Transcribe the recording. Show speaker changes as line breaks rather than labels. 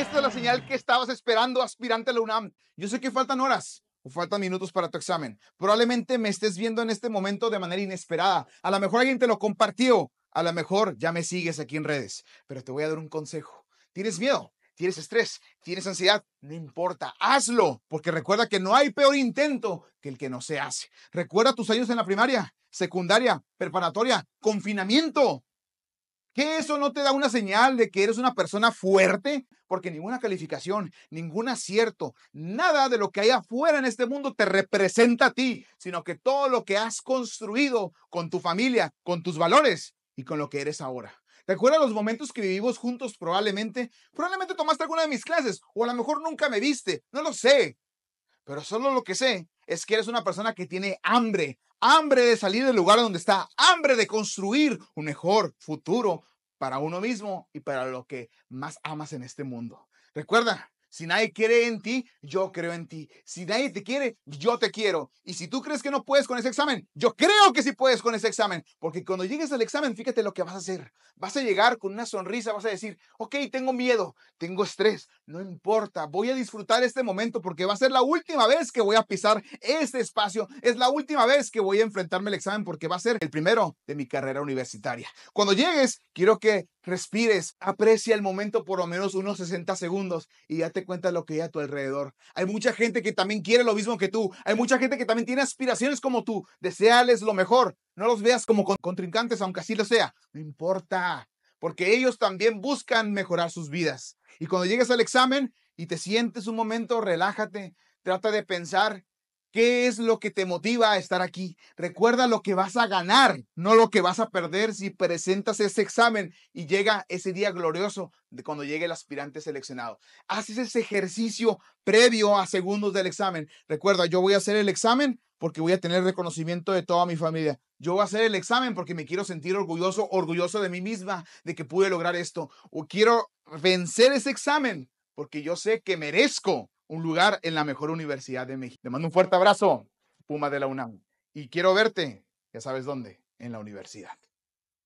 Esta es la señal que estabas esperando, aspirante a la UNAM. Yo sé que faltan horas o faltan minutos para tu examen. Probablemente me estés viendo en este momento de manera inesperada. A lo mejor alguien te lo compartió. A lo mejor ya me sigues aquí en redes. Pero te voy a dar un consejo. ¿Tienes miedo? ¿Tienes estrés? ¿Tienes ansiedad? No importa, hazlo, porque recuerda que no hay peor intento que el que no se hace. Recuerda tus años en la primaria, secundaria, preparatoria, confinamiento. ¿Qué eso no te da una señal de que eres una persona fuerte? porque ninguna calificación, ningún acierto, nada de lo que hay afuera en este mundo te representa a ti, sino que todo lo que has construido con tu familia, con tus valores y con lo que eres ahora. Recuerda los momentos que vivimos juntos probablemente. Probablemente tomaste alguna de mis clases o a lo mejor nunca me viste, no lo sé. Pero solo lo que sé es que eres una persona que tiene hambre, hambre de salir del lugar donde está, hambre de construir un mejor futuro para uno mismo y para lo que más amas en este mundo. Recuerda, si nadie cree en ti, yo creo en ti. Si nadie te quiere, yo te quiero. Y si tú crees que no puedes con ese examen, yo creo que sí puedes con ese examen. Porque cuando llegues al examen, fíjate lo que vas a hacer. Vas a llegar con una sonrisa, vas a decir, ok, tengo miedo, tengo estrés, no importa, voy a disfrutar este momento porque va a ser la última vez que voy a pisar este espacio. Es la última vez que voy a enfrentarme al examen porque va a ser el primero de mi carrera universitaria. Cuando llegues, quiero que respires, aprecia el momento por lo menos unos 60 segundos y ya te cuenta lo que hay a tu alrededor. Hay mucha gente que también quiere lo mismo que tú, hay mucha gente que también tiene aspiraciones como tú, deseales lo mejor, no los veas como contrincantes, aunque así lo sea, no importa, porque ellos también buscan mejorar sus vidas. Y cuando llegues al examen y te sientes un momento, relájate, trata de pensar ¿Qué es lo que te motiva a estar aquí? Recuerda lo que vas a ganar, no lo que vas a perder si presentas ese examen y llega ese día glorioso de cuando llegue el aspirante seleccionado. Haces ese ejercicio previo a segundos del examen. Recuerda, yo voy a hacer el examen porque voy a tener reconocimiento de toda mi familia. Yo voy a hacer el examen porque me quiero sentir orgulloso, orgulloso de mí misma, de que pude lograr esto. O quiero vencer ese examen porque yo sé que merezco un lugar en la mejor universidad de México. Te mando un fuerte abrazo, Puma de la UNAM. Y quiero verte, ya sabes dónde, en la universidad.